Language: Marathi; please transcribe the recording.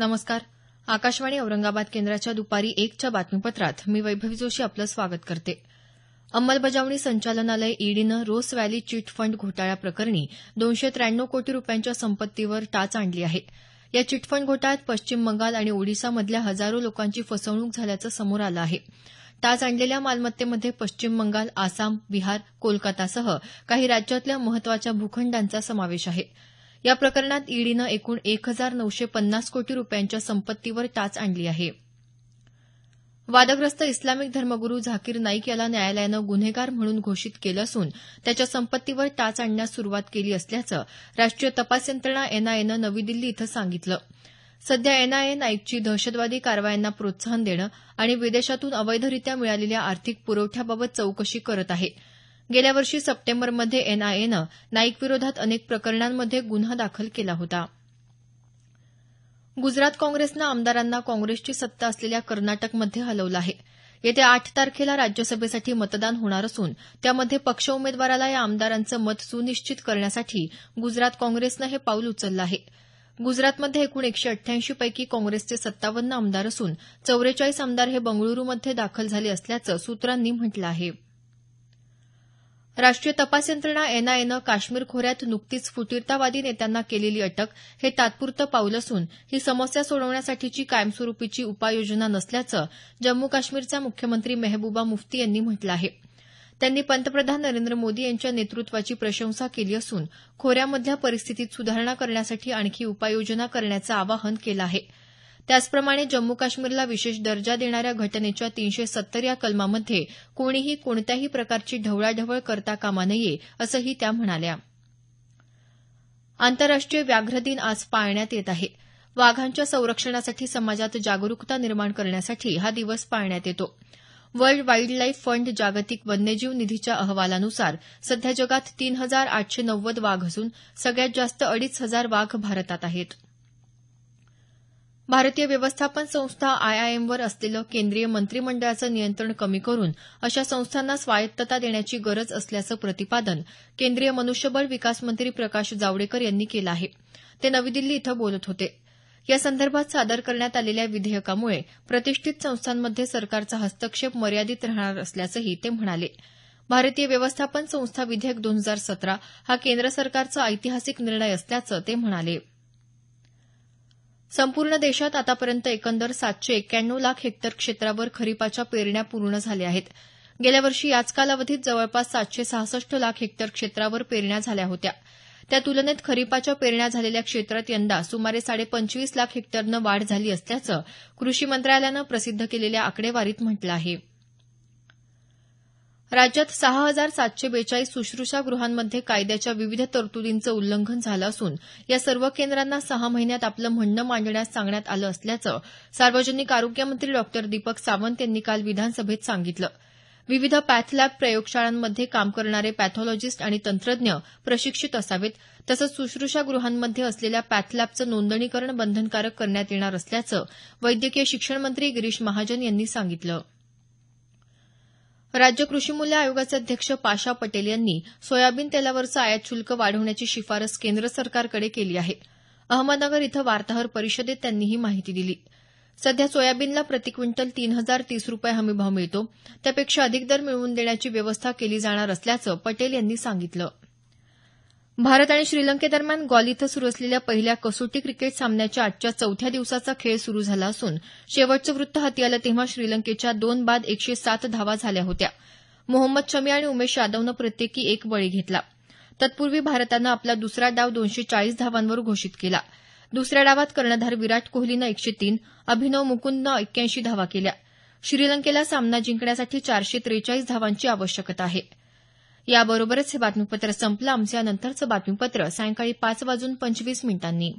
नमस्कार आकाशवाणी औरंगाबाद केंद्राच्या दुपारी एकच्या बातमीपत्रात मी वैभवी जोशी आपलं स्वागत करते अंमलबजावणी संचालनालय ईडीनं रोस व्हॅली चिट फंड घोटाळ्याप्रकरणी दोनशे त्र्याण्णव कोटी रुपयांच्या संपत्तीवर टाच आणली आहे या चिटफंड घोटाळ्यात पश्चिम बंगाल आणि ओडिशामधल्या हजारो लोकांची फसवणूक झाल्याचं समोर आलं आहे टाच आणलेल्या मालमत्तेमध्ये पश्चिम बंगाल आसाम बिहार कोलकातासह काही राज्यातल्या महत्वाच्या भूखंडांचा समावेश आहे या प्रकरणात ईडीनं एकूण एक हजार नऊशे पन्नास कोटी रुपयांच्या संपत्तीवर टाच आणली आहे वादग्रस्त इस्लामिक धर्मगुरू झाकीर नाईक याला न्यायालयानं गुन्हेगार म्हणून घोषित केलं असून त्याच्या संपत्तीवर टाच आणण्यास सुरुवात केली असल्याचं राष्ट्रीय तपास यंत्रणा एनआयएनं नवी दिल्ली इथं सांगितलं सध्या एनआयए नाईकची दहशतवादी कारवायांना प्रोत्साहन देणं आणि विदेशातून अवैधरित्या मिळालेल्या आर्थिक पुरवठ्याबाबत चौकशी करत आहे गेल्या वर्षी सप्टेंबरमध्ये एनआयएनं नाईकविरोधात अनेक प्रकरणांमध्ये गुन्हा दाखल केला होता गुजरात काँग्रेसनं आमदारांना काँग्रेसची सत्ता असलेल्या कर्नाटकमध्ये हलवलं आहे येत्या आठ तारखेला राज्यसभेसाठी मतदान होणार असून त्यामध्ये पक्ष उमेदवाराला या आमदारांचं मत सुनिश्चित करण्यासाठी गुजरात काँग्रेसनं हे पाऊल उचललं आहे गुजरातमध्ये एकूण एकशे अठ्ठ्याऐंशी पैकी काँग्रेसचे सत्तावन्न आमदार असून चौवेचाळीस आमदार हे बंगळुरूमध्ये दाखल झाले असल्याचं सूत्रांनी म्हटलं आहे राष्ट्रीय तपास यंत्रणा एनआयएनं काश्मीर खोऱ्यात नुकतीच फुटीरतावादी नेत्यांना केलेली अटक हे तात्पुरतं पाऊल असून ही समस्या सोडवण्यासाठीची कायमस्वरुपीची उपाययोजना नसल्याचं जम्मू काश्मीरच्या मुख्यमंत्री मेहबूबा मुफ्ती यांनी म्हटलं आहे त्यांनी पंतप्रधान नरेंद्र मोदी यांच्या नेतृत्वाची प्रशंसा केली असून खोऱ्यामधल्या परिस्थितीत सुधारणा करण्यासाठी आणखी उपाययोजना करण्याचं आवाहन केलं आहे त्याचप्रमाणे जम्मू काश्मीरला विशेष दर्जा देणाऱ्या घटनेच्या तीनशे सत्तर या कलमामध्ये कोणीही कोणत्याही प्रकारची ढवळाढवळ करता कामा नये असंही त्या म्हणाल्या आंतरराष्ट्रीय व्याघ्र दिन आज पाळण्यात येत आहे वाघांच्या संरक्षणासाठी समाजात जागरुकता निर्माण करण्यासाठी हा दिवस पाळण्यात येतो वर्ल्ड वाईल्ड लाईफ फंड जागतिक वन्यजीव निधीच्या अहवालानुसार सध्या जगात तीन हजार आठशे नव्वद वाघ असून सगळ्यात जास्त अडीच हजार वाघ भारतात आहेत भारतीय व्यवस्थापन संस्था आयआयएमवर असलेलं केंद्रीय मंत्रिमंडळाचं नियंत्रण कमी करून अशा संस्थांना स्वायत्तता देण्याची गरज असल्याचं प्रतिपादन केंद्रीय मनुष्यबळ विकास मंत्री प्रकाश जावडेकर यांनी केलं आहे ते नवी दिल्ली इथं बोलत होते या संदर्भात सादर करण्यात आलेल्या विधेयकामुळे प्रतिष्ठित संस्थांमध्ये सरकारचा हस्तक्षेप मर्यादित राहणार असल्याचंही ते म्हणाले भारतीय व्यवस्थापन संस्था विधेयक दोन हजार सतरा हा केंद्र सरकारचा ऐतिहासिक निर्णय असल्याचं ते म्हणाले संपूर्ण देशात आतापर्यंत एकंदर सातशे एक्क्याण्णव लाख हेक्टर क्षेत्रावर खरीपाच्या पेरण्या पूर्ण झाल्या आहेत गेल्या वर्षी याच कालावधीत जवळपास सातशे सहासष्ट लाख हेक्टर क्षेत्रावर पेरण्या झाल्या होत्या त्या तुलनेत खरीपाच्या पेरण्या झालेल्या क्षेत्रात यंदा सुमारे साडेपंचवीस लाख हेक्टरनं वाढ झाली असल्याचं कृषी मंत्रालयानं प्रसिद्ध केलेल्या आकडेवारीत म्हटलं आहे राज्यात सहा हजार सातशे बेचाळीस सुश्रुषा गृहांमध्ये कायद्याच्या विविध तरतुदींचं उल्लंघन झालं असून या सर्व केंद्रांना सहा महिन्यात आपलं म्हणणं मांडण्यास सांगण्यात आलं असल्याचं सार्वजनिक आरोग्य मंत्री डॉ दीपक सावंत यांनी काल विधानसभेत सांगितलं विविध पॅथलॅब प्रयोगशाळांमध्ये काम करणारे पॅथॉलॉजिस्ट आणि तंत्रज्ञ प्रशिक्षित असावेत तसंच सुश्रुषा गृहांमध्ये असलेल्या पॅथलॅबचं नोंदणीकरण बंधनकारक करण्यात येणार असल्याचं वैद्यकीय शिक्षण मंत्री गिरीश महाजन यांनी सांगितलं राज्य कृषी मूल्य आयोगाचे अध्यक्ष पाशा पटेल यांनी सोयाबीन तेलावरचं आयात शुल्क वाढवण्याची शिफारस केंद्र सरकारकडे केली आहे अहमदनगर इथं वार्ताहर परिषदेत त्यांनी ही माहिती दिली सध्या सोयाबीनला प्रति क्विंटल तीन हजार तीस रुपये हमीभाव मिळतो त्यापेक्षा अधिक दर मिळवून देण्याची व्यवस्था केली जाणार असल्याचं पटेल यांनी सांगितलं भारत आणि श्रीलंकेदरम्यान गॉल इथं सुरु असलेल्या पहिल्या कसोटी क्रिकेट सामन्याच्या आजच्या चौथ्या दिवसाचा खेळ सुरु झाला असून शेवटचं वृत्त हाती आलं तेव्हा श्रीलंकेच्या दोन बाद एकशे सात धावा झाल्या होत्या मोहम्मद शमी आणि उमेश यादवनं प्रत्येकी एक बळी घेतला तत्पूर्वी भारतानं आपला दुसरा डाव दोनशे चाळीस धावांवर घोषित केला दुसऱ्या डावात कर्णधार विराट कोहलीनं एकशे तीन अभिनव मुकुंदनं एक्क्याऐंशी धावा केल्या श्रीलंकेला सामना जिंकण्यासाठी चारशे त्रेचाळीस धावांची आवश्यकता आहे याबरोबरच हे बातमीपत्र संपलं आमचं यानंतरचं बातमीपत्र सायंकाळी पाच वाजून पंचवीस मिनिटांनी